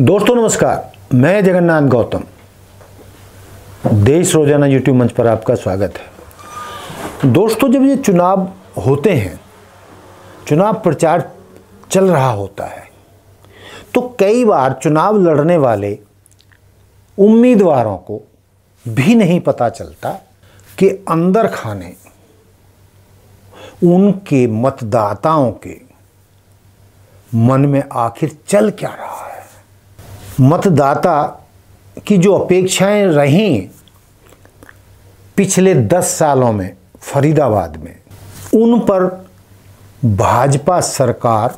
दोस्तों नमस्कार मैं जगन्नाथ गौतम देश रोजाना यूट्यूब मंच पर आपका स्वागत है दोस्तों जब ये चुनाव होते हैं चुनाव प्रचार चल रहा होता है तो कई बार चुनाव लड़ने वाले उम्मीदवारों को भी नहीं पता चलता कि अंदर खाने उनके मतदाताओं के मन में आखिर चल क्या रहा है मतदाता की जो अपेक्षाएं रहीं पिछले दस सालों में फरीदाबाद में उन पर भाजपा सरकार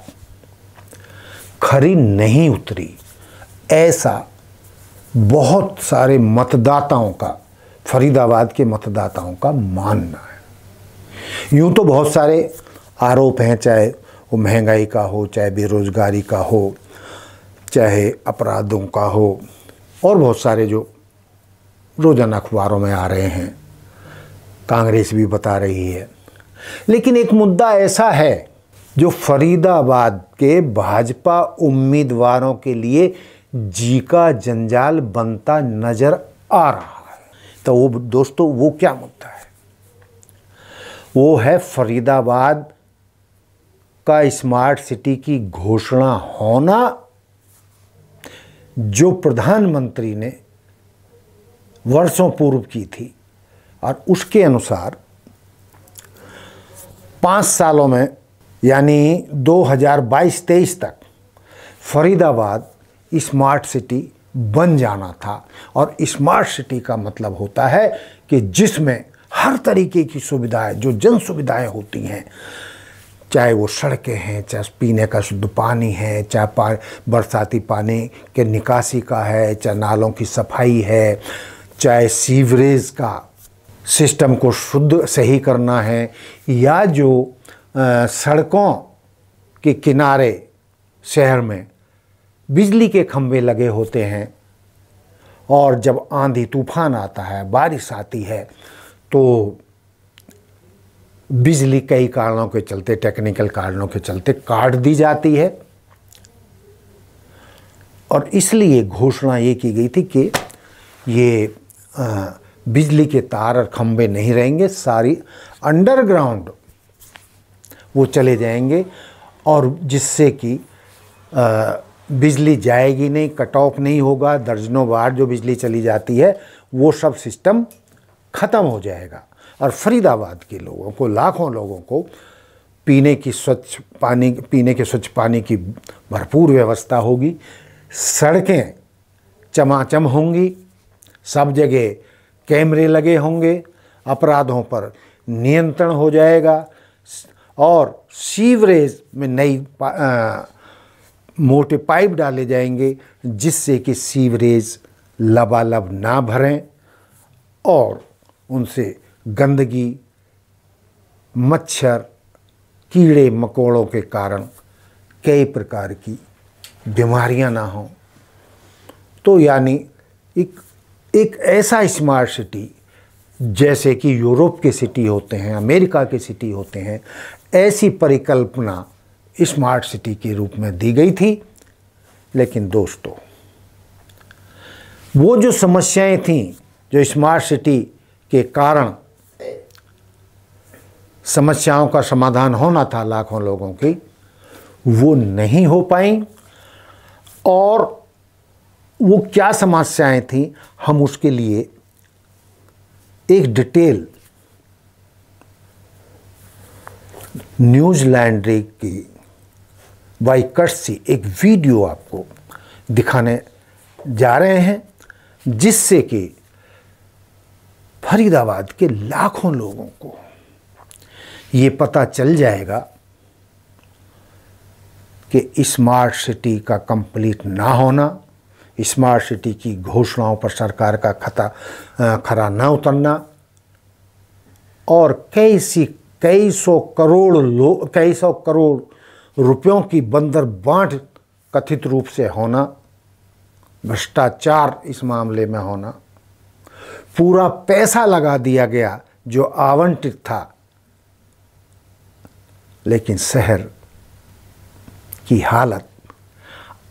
खरी नहीं उतरी ऐसा बहुत सारे मतदाताओं का फरीदाबाद के मतदाताओं का मानना है यूँ तो बहुत सारे आरोप हैं चाहे वो महंगाई का हो चाहे बेरोज़गारी का हो चाहे अपराधों का हो और बहुत सारे जो रोज़ाना अखबारों में आ रहे हैं कांग्रेस भी बता रही है लेकिन एक मुद्दा ऐसा है जो फरीदाबाद के भाजपा उम्मीदवारों के लिए जी का जंजाल बनता नज़र आ रहा है तो वो दोस्तों वो क्या मुद्दा है वो है फरीदाबाद का स्मार्ट सिटी की घोषणा होना जो प्रधानमंत्री ने वर्षों पूर्व की थी और उसके अनुसार पाँच सालों में यानी 2022-23 तक फरीदाबाद स्मार्ट सिटी बन जाना था और स्मार्ट सिटी का मतलब होता है कि जिसमें हर तरीके की सुविधाएं जो जन सुविधाएं होती हैं चाहे वो सड़कें हैं चाहे पीने का शुद्ध पानी है चाहे पा बरसाती पानी के निकासी का है चाहे नालों की सफाई है चाहे सीवरेज का सिस्टम को शुद्ध सही करना है या जो आ, सड़कों के किनारे शहर में बिजली के खम्भे लगे होते हैं और जब आंधी तूफान आता है बारिश आती है तो बिजली कई कारणों के चलते टेक्निकल कारणों के चलते काट दी जाती है और इसलिए घोषणा ये की गई थी कि ये बिजली के तार और खम्भे नहीं रहेंगे सारी अंडरग्राउंड वो चले जाएंगे और जिससे कि बिजली जाएगी नहीं कट ऑफ नहीं होगा दर्जनों बार जो बिजली चली जाती है वो सब सिस्टम ख़त्म हो जाएगा और फरीदाबाद के लोगों को लाखों लोगों को पीने की स्वच्छ पानी पीने के स्वच्छ पानी की भरपूर व्यवस्था होगी सड़कें चमाचम होंगी सब जगह कैमरे लगे होंगे अपराधों पर नियंत्रण हो जाएगा और सीवरेज में नई मोटे पाइप डाले जाएंगे जिससे कि सीवरेज लबालब ना भरें और उनसे गंदगी मच्छर कीड़े मकोड़ों के कारण कई प्रकार की बीमारियां ना हों तो यानी एक एक ऐसा स्मार्ट सिटी जैसे कि यूरोप के सिटी होते हैं अमेरिका के सिटी होते हैं ऐसी परिकल्पना स्मार्ट सिटी के रूप में दी गई थी लेकिन दोस्तों वो जो समस्याएं थीं जो स्मार्ट सिटी के कारण समस्याओं का समाधान होना था लाखों लोगों की वो नहीं हो पाई और वो क्या समस्याएं थी हम उसके लिए एक डिटेल न्यूजीलैंड की बाई कट से एक वीडियो आपको दिखाने जा रहे हैं जिससे कि फरीदाबाद के लाखों लोगों को ये पता चल जाएगा कि स्मार्ट सिटी का कंप्लीट ना होना स्मार्ट सिटी की घोषणाओं पर सरकार का खता खरा ना उतरना और कई सी कई सौ करोड़ लोग कई सौ करोड़ रुपयों की बंदर बांट कथित रूप से होना भ्रष्टाचार इस मामले में होना पूरा पैसा लगा दिया गया जो आवंटित था लेकिन शहर की हालत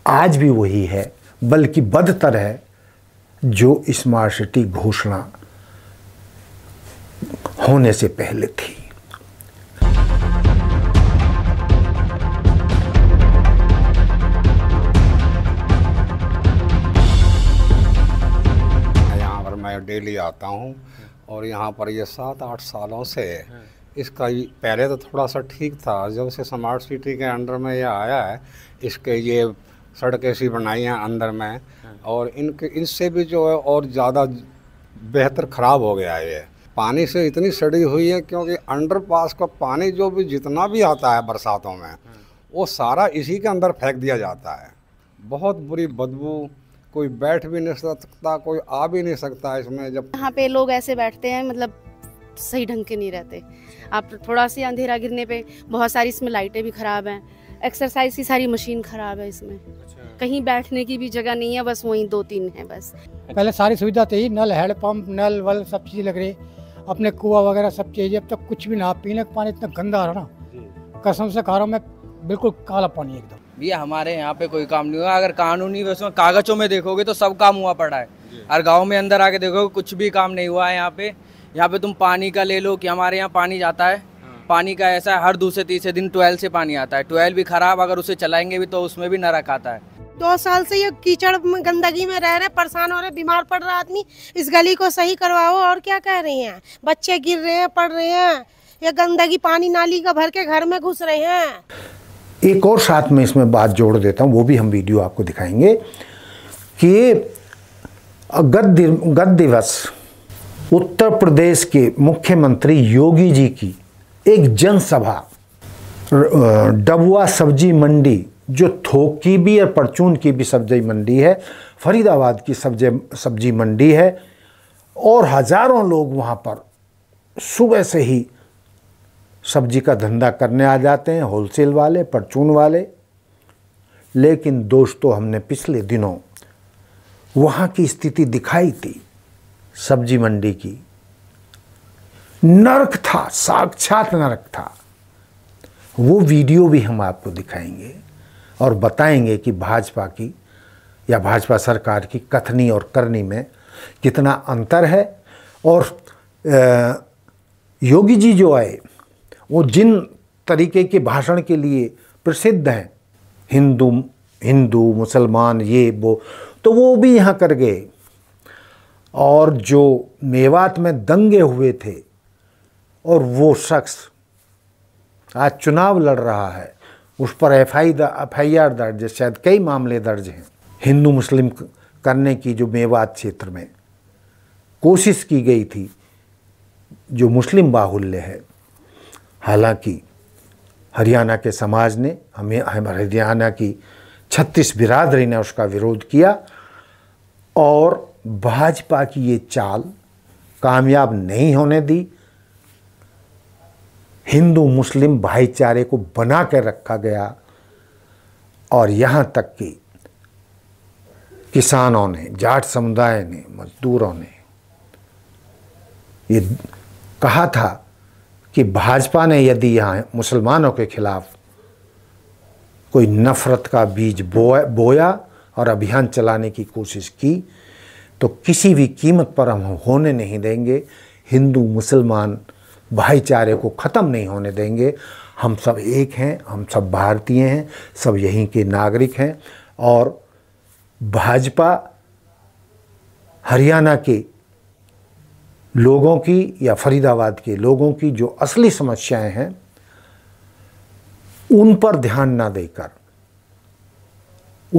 आज भी वही है बल्कि बदतर है जो स्मार्ट सिटी घोषणा होने से पहले थी पर मैं डेली आता हूँ और यहां पर ये सात आठ सालों से हाँ। इसका पहले तो थोड़ा सा ठीक था जब से स्मार्ट सिटी के अंडर में यह आया है इसके ये सड़कें सी बनाई हैं अंदर में हाँ। और इनके इनसे भी जो है और ज़्यादा बेहतर ख़राब हो गया है ये पानी से इतनी सड़ी हुई है क्योंकि अंडर पास का पानी जो भी जितना भी आता है बरसातों में हाँ। वो सारा इसी के अंदर फेंक दिया जाता है बहुत बुरी बदबू कोई बैठ भी नहीं सकता कोई आ भी नहीं सकता इसमें जब यहाँ पे लोग ऐसे बैठते हैं मतलब सही ढंग के नहीं रहते आप थोड़ा सी अंधेरा गिरने पे बहुत सारी इसमें लाइटें भी ख़राब हैं एक्सरसाइज की सारी मशीन ख़राब है इसमें अच्छा। कहीं बैठने की भी जगह नहीं है बस वहीं दो तीन है बस पहले सारी सुविधा थी तो नल हैंडपम्प नल वल सब चीज़ लग रही अपने कुआ वगैरह सब चीज़ अब तक तो कुछ भी ना पीने का पानी इतना गंदा आ रहा ना कसम से खा रहा हूँ मैं बिल्कुल काला पानी एकदम भैया हमारे यहाँ पे कोई काम नहीं हुआ अगर कानूनी व्यवस्था कागजों में देखोगे तो सब काम हुआ पड़ा है और गाँव में अंदर आके देखोगे कुछ भी काम नहीं हुआ है यहाँ पे यहाँ पे तुम पानी का ले लो कि हमारे यहाँ पानी जाता है हाँ। पानी का ऐसा है हर दूसरे तीसरे दिन ट्वेल से पानी आता है ट्वेल भी खराब अगर उसे चलाएंगे भी तो उसमें भी नरक आता है दो साल से ये कीचड़ गंदगी में रह रहे परेशान हो रहे बीमार पड़ रहा आदमी इस गली को सही करवाओ और क्या कह रही हैं बच्चे गिर रहे हैं पड़ रहे हैं ये गंदगी पानी नाली का भर के घर में घुस रहे हैं एक और साथ में इसमें बात जोड़ देता हूँ वो भी हम वीडियो आपको दिखाएंगे कि गत गत दिवस उत्तर प्रदेश के मुख्यमंत्री योगी जी की एक जनसभा डबुआ सब्जी मंडी जो थोक की भी और परचून की भी सब्जी मंडी है फरीदाबाद की सब्जी सब्जी मंडी है और हज़ारों लोग वहाँ पर सुबह से ही सब्जी का धंधा करने आ जाते हैं होलसेल वाले परचून वाले लेकिन दोस्तों हमने पिछले दिनों वहाँ की स्थिति दिखाई थी सब्जी मंडी की नरक था साक्षात नरक था वो वीडियो भी हम आपको दिखाएंगे और बताएंगे कि भाजपा की या भाजपा सरकार की कथनी और करनी में कितना अंतर है और योगी जी जो आए वो जिन तरीके के भाषण के लिए प्रसिद्ध हैं हिंदू हिंदू मुसलमान ये वो तो वो भी यहाँ कर गए और जो मेवात में दंगे हुए थे और वो शख्स आज चुनाव लड़ रहा है उस पर F I F I R दर्ज है शायद कई मामले दर्ज हैं हिंदू मुस्लिम करने की जो मेवात क्षेत्र में कोशिश की गई थी जो मुस्लिम बाहुल्य है हालांकि हरियाणा के समाज ने हमें हरियाणा की छत्तीस बिरादरी ने उसका विरोध किया और भाजपा की ये चाल कामयाब नहीं होने दी हिंदू मुस्लिम भाईचारे को बना कर रखा गया और यहाँ तक कि किसानों ने जाट समुदाय ने मजदूरों ने ये कहा था कि भाजपा ने यदि यहाँ मुसलमानों के खिलाफ कोई नफ़रत का बीज बोया और अभियान चलाने की कोशिश की तो किसी भी कीमत पर हम होने नहीं देंगे हिंदू मुसलमान भाईचारे को ख़त्म नहीं होने देंगे हम सब एक हैं हम सब भारतीय हैं सब यहीं के नागरिक हैं और भाजपा हरियाणा के लोगों की या फरीदाबाद के लोगों की जो असली समस्याएं हैं उन पर ध्यान ना देकर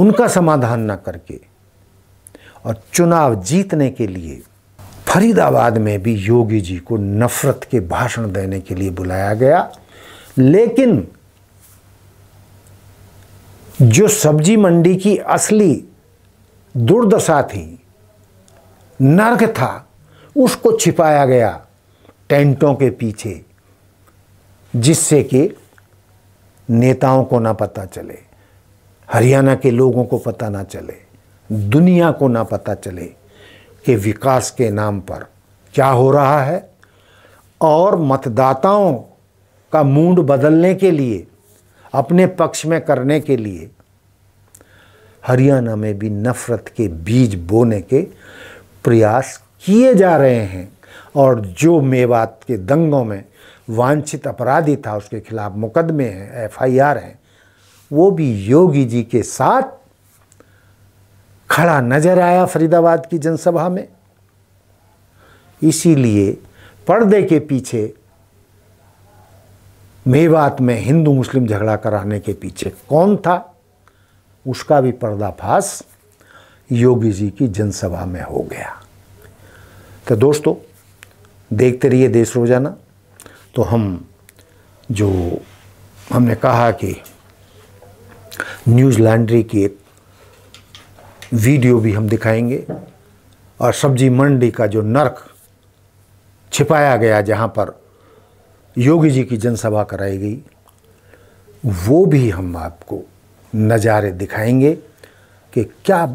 उनका समाधान ना करके और चुनाव जीतने के लिए फरीदाबाद में भी योगी जी को नफरत के भाषण देने के लिए बुलाया गया लेकिन जो सब्जी मंडी की असली दुर्दशा थी नर्क था उसको छिपाया गया टेंटों के पीछे जिससे कि नेताओं को ना पता चले हरियाणा के लोगों को पता ना चले दुनिया को ना पता चले कि विकास के नाम पर क्या हो रहा है और मतदाताओं का मूड बदलने के लिए अपने पक्ष में करने के लिए हरियाणा में भी नफ़रत के बीज बोने के प्रयास किए जा रहे हैं और जो मेवात के दंगों में वांछित अपराधी था उसके खिलाफ मुकदमे हैं एफआईआर हैं वो भी योगी जी के साथ खड़ा नजर आया फरीदाबाद की जनसभा में इसीलिए पर्दे के पीछे मेवात में हिंदू मुस्लिम झगड़ा कराने के पीछे कौन था उसका भी पर्दाफाश योगी जी की जनसभा में हो गया तो दोस्तों देखते रहिए देश रोजाना तो हम जो हमने कहा कि न्यूज़ लॉन्ड्री की एक वीडियो भी हम दिखाएंगे और सब्जी मंडी का जो नरक छिपाया गया जहाँ पर योगी जी की जनसभा कराई गई वो भी हम आपको नज़ारे दिखाएंगे कि क्या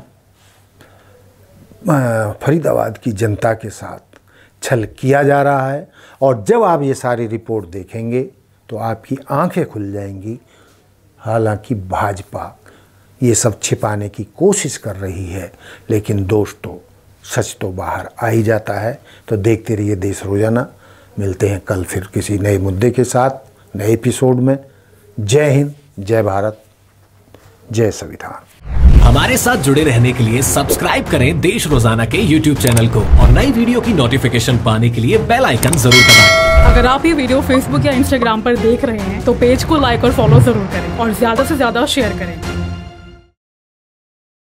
फरीदाबाद की जनता के साथ छल किया जा रहा है और जब आप ये सारी रिपोर्ट देखेंगे तो आपकी आंखें खुल जाएंगी हालांकि भाजपा ये सब छिपाने की कोशिश कर रही है लेकिन दोस्तों सच तो बाहर आ ही जाता है तो देखते रहिए देश रोजाना मिलते हैं कल फिर किसी नए मुद्दे के साथ नए एपिसोड में जय हिंद जय भारत जय संविधान हमारे साथ जुड़े रहने के लिए सब्सक्राइब करें देश रोजाना के YouTube चैनल को और नई वीडियो की नोटिफिकेशन पाने के लिए बेल आइकन जरूर दबाएं। अगर आप ये वीडियो Facebook या Instagram पर देख रहे हैं तो पेज को लाइक और फॉलो जरूर करें और ज्यादा से ज्यादा शेयर करें